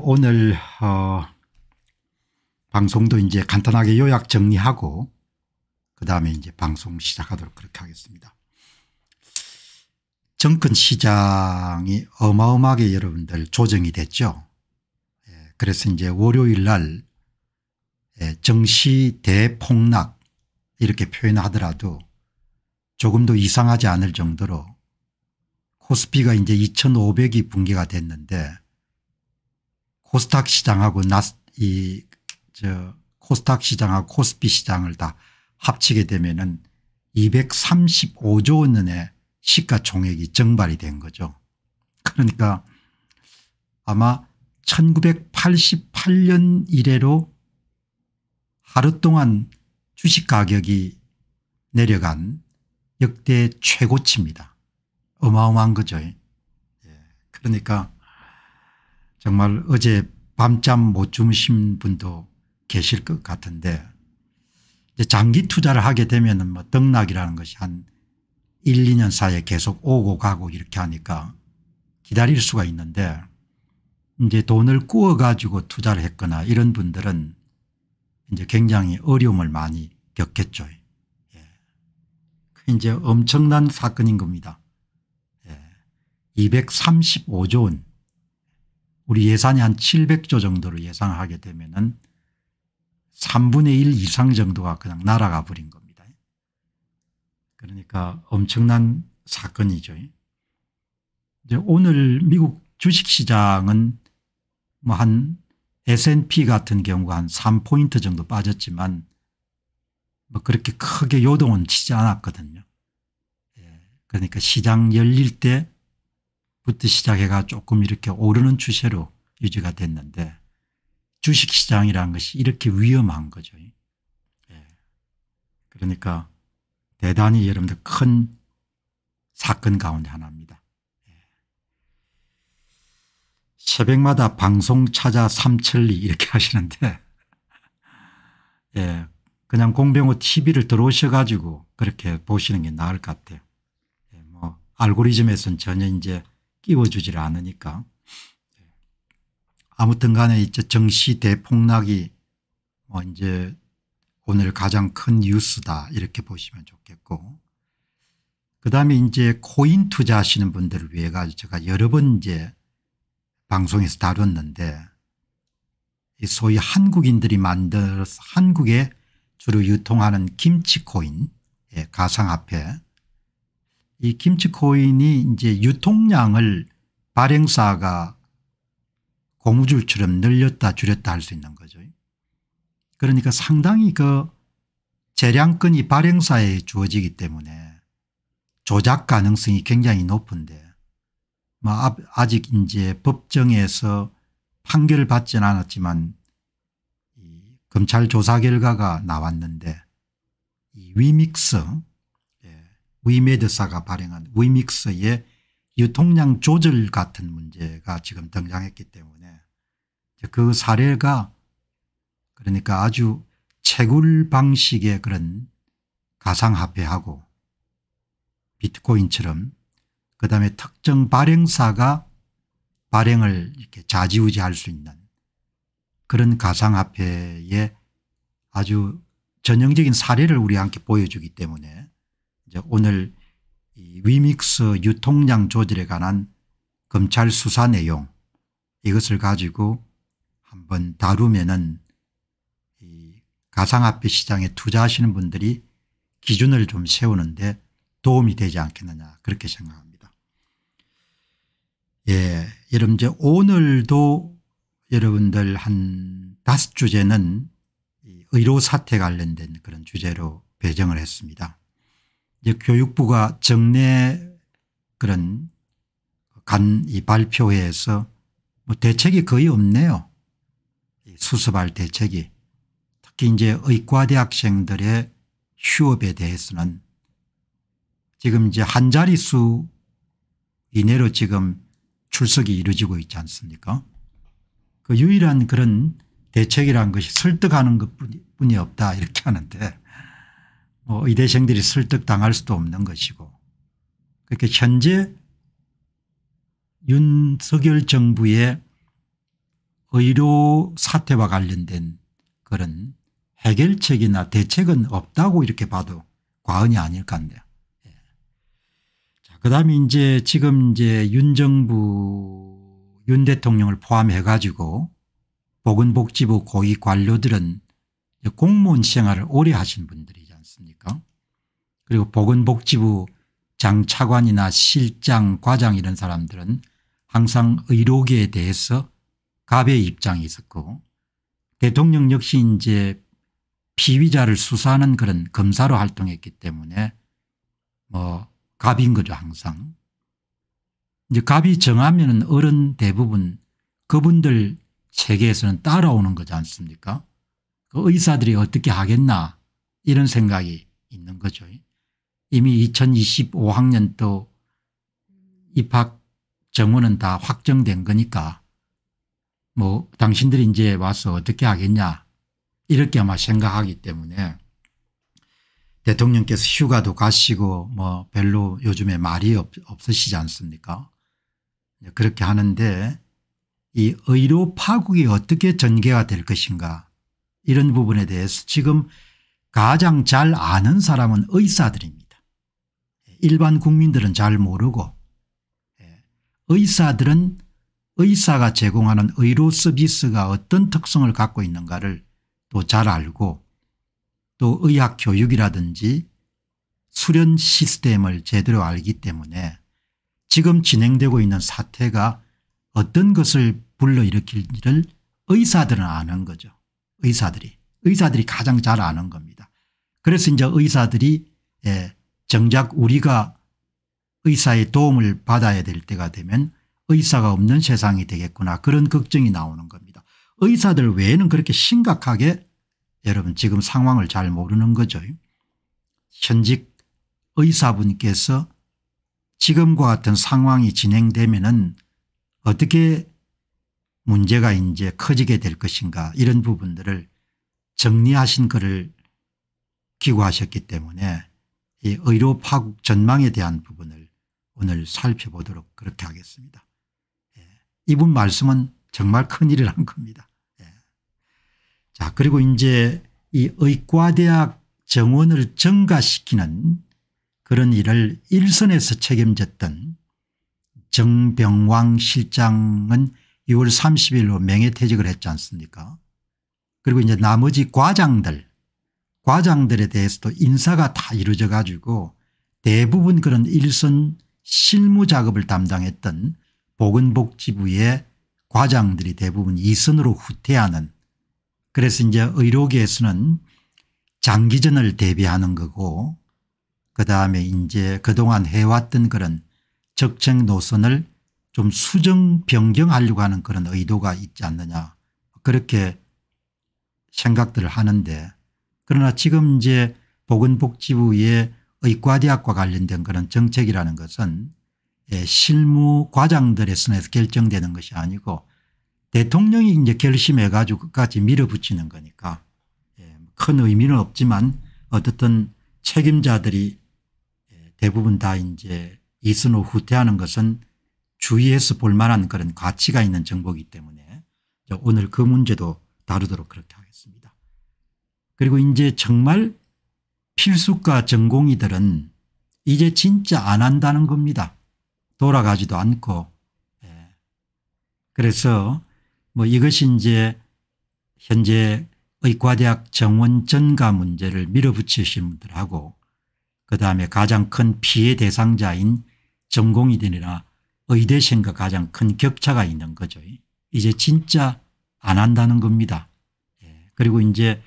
오늘 어 방송도 이제 간단하게 요약 정리하고 그다음에 이제 방송 시작하도록 그렇게 하겠습니다. 정권 시장이 어마어마하게 여러분들 조정이 됐죠. 예, 그래서 이제 월요일 날 예, 정시 대폭락 이렇게 표현하더라도 조금 도 이상하지 않을 정도로 코스피가 이제 2500이 붕괴가 됐는데 코스닥 시장하고 나스 이저 코스닥 시장하고 코스피 시장을 다 합치게 되면은 235조 원의 시가총액이 증발이 된 거죠. 그러니까 아마 1988년 이래로 하루 동안 주식 가격이 내려간 역대 최고치입니다. 어마어마한 거죠. 예. 그러니까 정말 어제 밤잠 못 주무신 분도 계실 것 같은데 장기 투자를 하게 되면 뭐 등락이라는 것이 한 1, 2년 사이에 계속 오고 가고 이렇게 하니까 기다릴 수가 있는데 이제 돈을 꾸어 가지고 투자를 했거나 이런 분들은 이제 굉장히 어려움을 많이 겪겠죠. 예. 이제 엄청난 사건인 겁니다. 예. 235조 원 우리 예산이 한 700조 정도를 예상하게 되면은 3분의 1 이상 정도가 그냥 날아가 버린 겁니다. 그러니까 엄청난 사건이죠. 이제 오늘 미국 주식시장은 뭐 한 S&P 같은 경우가 한 3포인트 정도 빠졌지만 뭐 그렇게 크게 요동은 치지 않았거든요. 예, 그러니까 시장 열릴 때 부터 시작해가 조금 이렇게 오르는 추세로 유지가 됐는데 주식시장이라는 것이 이렇게 위험한 거죠. 예. 그러니까 대단히 여러분들 큰 사건 가운데 하나입니다. 예. 새벽마다 방송 찾아 삼천리 이렇게 하시는데 예. 그냥 공병호 TV를 들어오셔가지고 그렇게 보시는 게 나을 것 같아요. 예, 뭐 알고리즘에서는 전혀 이제 끼워주질 않으니까. 아무튼 간에 이제 정시 대폭락이 뭐 이제 오늘 가장 큰 뉴스다 이렇게 보시면 좋겠고 그다음에 이제 코인 투자하시는 분들을 위해 가지고 제가 여러 번 이제 방송에서 다뤘는데 소위 한국인들이 만들어서 한국에 주로 유통하는 김치 코인 예, 가상화폐 이 김치 코인이 이제 유통량을 발행사가 고무줄처럼 늘렸다 줄였다 할 수 있는 거죠. 그러니까 상당히 그 재량권이 발행사에 주어지기 때문에 조작 가능성이 굉장히 높은데 뭐 아직 이제 법정에서 판결을 받지는 않았지만 검찰 조사 결과가 나왔는데 위믹스 위메드사가 발행한 위믹스의 유통량 조절 같은 문제가 지금 등장했기 때문에 그 사례가 그러니까 아주 채굴 방식의 그런 가상화폐하고 비트코인처럼 그다음에 특정 발행사가 발행을 이렇게 좌지우지할 수 있는 그런 가상화폐의 아주 전형적인 사례를 우리한테 보여주기 때문에 이제 오늘 위믹스 유통량 조절에 관한 검찰 수사 내용 이것을 가지고 한번 다루면은 가상화폐 시장에 투자하시는 분들이 기준을 좀 세우는데 도움이 되지 않겠느냐 그렇게 생각합니다. 예, 여러분 이제 오늘도 여러분들 한 다섯 주제는 의료 사태 관련된 그런 주제로 배정을 했습니다. 이제 교육부가 정례 그런 간 이 발표회에서 뭐 대책이 거의 없네요. 수습할 대책이 특히 이제 의과대학생들의 휴업에 대해서는 지금 이제 한 자릿수 이내로 지금 출석이 이루어지고 있지 않습니까 그 유일한 그런 대책이란 것이 설득하는 것 뿐이 없다 이렇게 하는데 뭐 의대생들이 설득당할 수도 없는 것이고 그렇게 현재 윤석열 정부의 의료 사태와 관련된 그런 해결책이나 대책은 없다고 이렇게 봐도 과언이 아닐까 합니다. 예. 자, 그 다음에 이제 지금 이제 윤 정부 윤 대통령을 포함해 가지고 보건복지부 고위 관료들은 공무원 생활을 오래 하신 분들이죠. 않습니까? 그리고 보건복지부 장차관이나 실장 과장 이런 사람들은 항상 의료계에 대해서 갑의 입장이 있었고 대통령 역시 이제 피의자를 수사하는 그런 검사로 활동했기 때문에 뭐 갑인 거죠 항상. 이제 갑이 정하면 어른 대부분 그분들 체계에서는 따라오는 거지 않습니까 그 의사들이 어떻게 하겠나 이런 생각이 있는 거죠. 이미 2025학년도 입학 정원은 다 확정된 거니까 뭐 당신들이 이제 와서 어떻게 하겠냐 이렇게 아마 생각하기 때문에 대통령께서 휴가도 가시고 뭐 별로 요즘에 말이 없, 없으시지 않습니까 그렇게 하는데 이 의료 파국이 어떻게 전개가 될 것인가 이런 부분에 대해서 지금 가장 잘 아는 사람은 의사들입니다. 일반 국민들은 잘 모르고 예, 의사들은 의사가 제공하는 의료 서비스가 어떤 특성을 갖고 있는가를 또 잘 알고 또 의학 교육이라든지 수련 시스템을 제대로 알기 때문에 지금 진행되고 있는 사태가 어떤 것을 불러일으킬지를 의사들은 아는 거죠. 의사들이. 의사들이 가장 잘 아는 겁니다. 그래서 이제 의사들이 예, 정작 우리가 의사의 도움을 받아야 될 때가 되면 의사가 없는 세상이 되겠구나 그런 걱정이 나오는 겁니다. 의사들 외에는 그렇게 심각하게 여러분 지금 상황을 잘 모르는 거죠. 현직 의사분께서 지금과 같은 상황이 진행되면 은 어떻게 문제가 이제 커지게 될 것인가 이런 부분들을 정리하신 글을 기고하셨기 때문에 이 의료 파국 전망에 대한 부분을 오늘 살펴보도록 그렇게 하겠습니다. 예. 이분 말씀은 정말 큰일을 한 겁니다. 예. 자 그리고 이제 이 의과대학 정원을 증가시키는 그런 일을 일선에서 책임졌던 정병왕 실장은 6월 30일로 명예퇴직을 했지 않습니까 그리고 이제 나머지 과장들 과장들에 대해서도 인사가 다 이루어져 가지고 대부분 그런 일선 실무 작업을 담당했던 보건복지부의 과장들이 대부분 이선으로 후퇴하는 그래서 이제 의료계에서는 장기전을 대비하는 거고 그다음에 이제 그동안 해왔던 그런 적정 노선을 좀 수정 변경하려고 하는 그런 의도가 있지 않느냐 그렇게 생각들을 하는데 그러나 지금 이제 보건복지부의 의과대학과 관련된 그런 정책이라는 것은 예, 실무 과장들의 선에서 결정되는 것이 아니고 대통령이 이제 결심해 가지고 끝까지 밀어붙이는 거니까 예, 큰 의미는 없지만 어떻든 책임자들이 예, 대부분 다 이제 이순호 후퇴하는 것은 주의해서 볼 만한 그런 가치가 있는 정보이기 때문에 오늘 그 문제도 다루도록 그렇게 하겠습니다. 그리고 이제 정말 필수과 전공의들은 이제 진짜 안 한다는 겁니다. 돌아가지도 않고 예. 그래서 뭐 이것이 이제 현재 의과대학 정원 전가 문제를 밀어붙이신 분들하고 그다음에 가장 큰 피해 대상자인 전공의들이나 의대생과 가장 큰 격차가 있는 거죠. 이제 진짜 안 한다는 겁니다. 예. 그리고 이제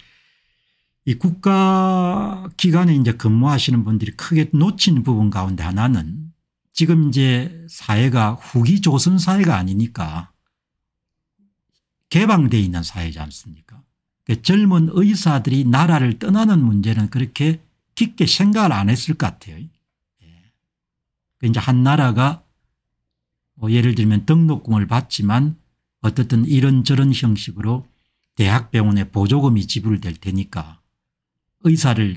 이 국가 기관에 이제 근무하시는 분들이 크게 놓친 부분 가운데 하나는 지금 이제 사회가 후기 조선 사회가 아니니까 개방돼 있는 사회지 않습니까? 그러니까 젊은 의사들이 나라를 떠나는 문제는 그렇게 깊게 생각을 안 했을 것 같아요. 예. 그 이제 한 나라가 뭐 예를 들면 등록금을 받지만 어떻든 이런저런 형식으로 대학병원에 보조금이 지불될 테니까 의사를